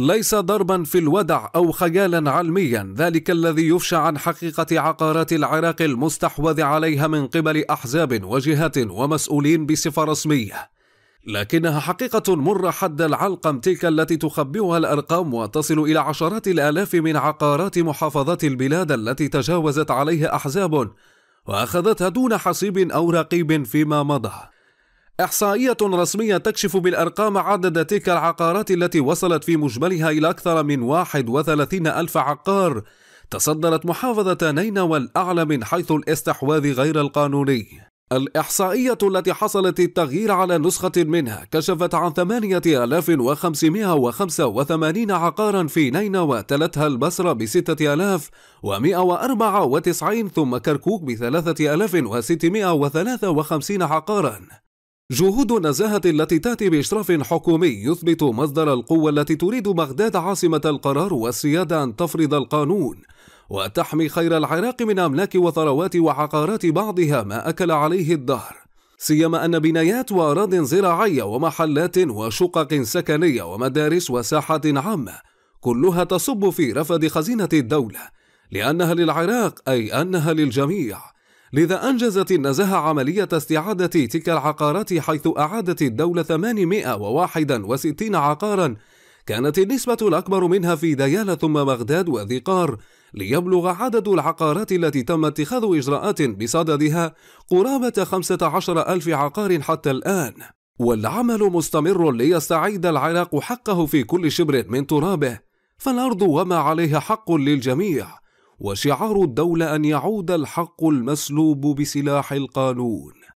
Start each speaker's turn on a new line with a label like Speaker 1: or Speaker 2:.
Speaker 1: ليس ضربا في الودع أو خيالا علميا ذلك الذي يفشى عن حقيقة عقارات العراق المستحوذ عليها من قبل أحزاب وجهات ومسؤولين بصفة رسمية لكنها حقيقة مرة حد العلقم تلك التي تخبئها الأرقام وتصل إلى عشرات الآلاف من عقارات محافظات البلاد التي تجاوزت عليها أحزاب وأخذتها دون حصيب أو رقيب فيما مضى إحصائية رسمية تكشف بالأرقام عدد تلك العقارات التي وصلت في مجملها إلى أكثر من 31 ألف عقار تصدرت محافظة نينوى الأعلى من حيث الاستحواذ غير القانوني الإحصائية التي حصلت التغيير على نسخة منها كشفت عن 8585 عقارا في نينوى تلتها البصرة ب 6194 ثم كركوك ب 3653 عقارا جهود النزاهة التي تأتي بإشراف حكومي يثبت مصدر القوة التي تريد بغداد عاصمة القرار والسيادة أن تفرض القانون وتحمي خير العراق من أملاك وثروات وعقارات بعضها ما أكل عليه الدهر سيما أن بنايات وأراض زراعية ومحلات وشقق سكنية ومدارس وساحات عامة كلها تصب في رفد خزينة الدولة لأنها للعراق أي أنها للجميع لذا أنجزت النزاهة عملية استعادة تلك العقارات حيث أعادت الدولة 861 عقارا كانت النسبة الأكبر منها في ديالى ثم بغداد وذي قار ليبلغ عدد العقارات التي تم اتخاذ إجراءات بصددها قرابة 15 ألف عقار حتى الآن والعمل مستمر ليستعيد العراق حقه في كل شبر من ترابه فالأرض وما عليها حق للجميع وشعار الدولة أن يعود الحق المسلوب بسلاح القانون